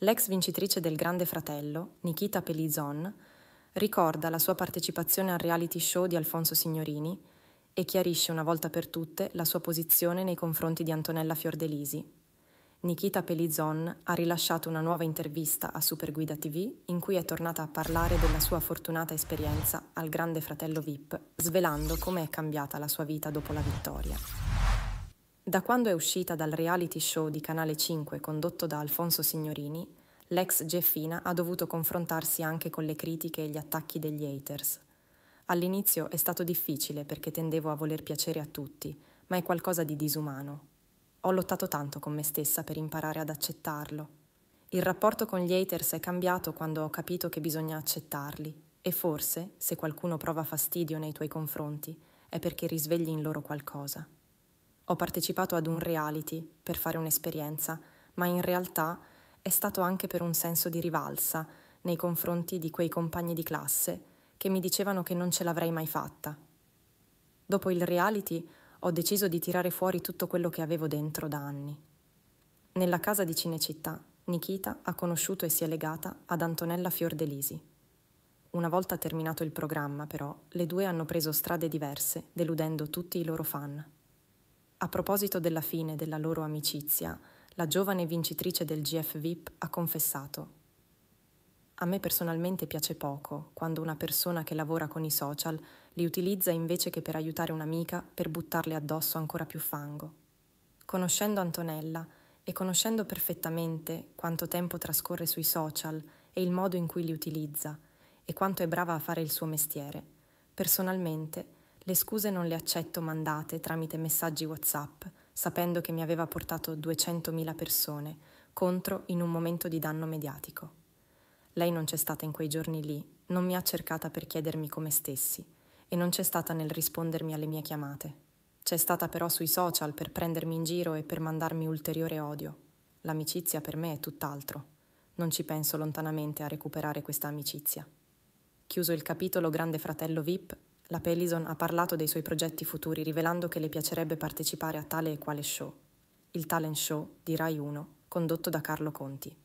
L'ex vincitrice del Grande Fratello, Nikita Pelizon, ricorda la sua partecipazione al reality show di Alfonso Signorini e chiarisce una volta per tutte la sua posizione nei confronti di Antonella Fiordelisi. Nikita Pelizon ha rilasciato una nuova intervista a Superguida TV in cui è tornata a parlare della sua fortunata esperienza al Grande Fratello VIP, svelando come è cambiata la sua vita dopo la vittoria. Da quando è uscita dal reality show di Canale 5 condotto da Alfonso Signorini, l'ex Geffina ha dovuto confrontarsi anche con le critiche e gli attacchi degli haters. All'inizio è stato difficile perché tendevo a voler piacere a tutti, ma è qualcosa di disumano. Ho lottato tanto con me stessa per imparare ad accettarlo. Il rapporto con gli haters è cambiato quando ho capito che bisogna accettarli e forse, se qualcuno prova fastidio nei tuoi confronti, è perché risvegli in loro qualcosa. Ho partecipato ad un reality per fare un'esperienza, ma in realtà è stato anche per un senso di rivalsa nei confronti di quei compagni di classe che mi dicevano che non ce l'avrei mai fatta. Dopo il reality ho deciso di tirare fuori tutto quello che avevo dentro da anni. Nella casa di Cinecittà, Nikita ha conosciuto e si è legata ad Antonella Fiordelisi. Una volta terminato il programma, però, le due hanno preso strade diverse, deludendo tutti i loro fan. A proposito della fine della loro amicizia, la giovane vincitrice del GF VIP ha confessato. A me personalmente piace poco quando una persona che lavora con i social li utilizza invece che per aiutare un'amica per buttarle addosso ancora più fango. Conoscendo Antonella e conoscendo perfettamente quanto tempo trascorre sui social e il modo in cui li utilizza e quanto è brava a fare il suo mestiere, personalmente le scuse non le accetto mandate tramite messaggi WhatsApp, sapendo che mi aveva portato 200.000 persone contro in un momento di danno mediatico. Lei non c'è stata in quei giorni lì, non mi ha cercata per chiedermi come stessi e non c'è stata nel rispondermi alle mie chiamate. C'è stata però sui social per prendermi in giro e per mandarmi ulteriore odio. L'amicizia per me è tutt'altro. Non ci penso lontanamente a recuperare questa amicizia. Chiuso il capitolo Grande Fratello VIP, la Pelison ha parlato dei suoi progetti futuri rivelando che le piacerebbe partecipare a tale e quale show, il talent show di Rai 1, condotto da Carlo Conti.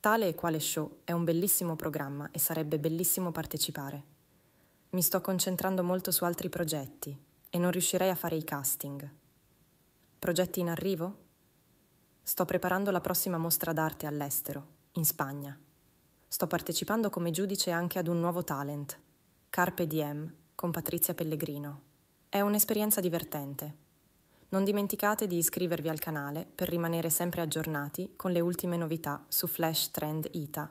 Tale e quale show è un bellissimo programma e sarebbe bellissimo partecipare. Mi sto concentrando molto su altri progetti e non riuscirei a fare i casting. Progetti in arrivo? Sto preparando la prossima mostra d'arte all'estero, in Spagna. Sto partecipando come giudice anche ad un nuovo talent, Carpe Diem, con Patrizia Pellegrino. È un'esperienza divertente. Non dimenticate di iscrivervi al canale per rimanere sempre aggiornati con le ultime novità su Flash Trend ITA.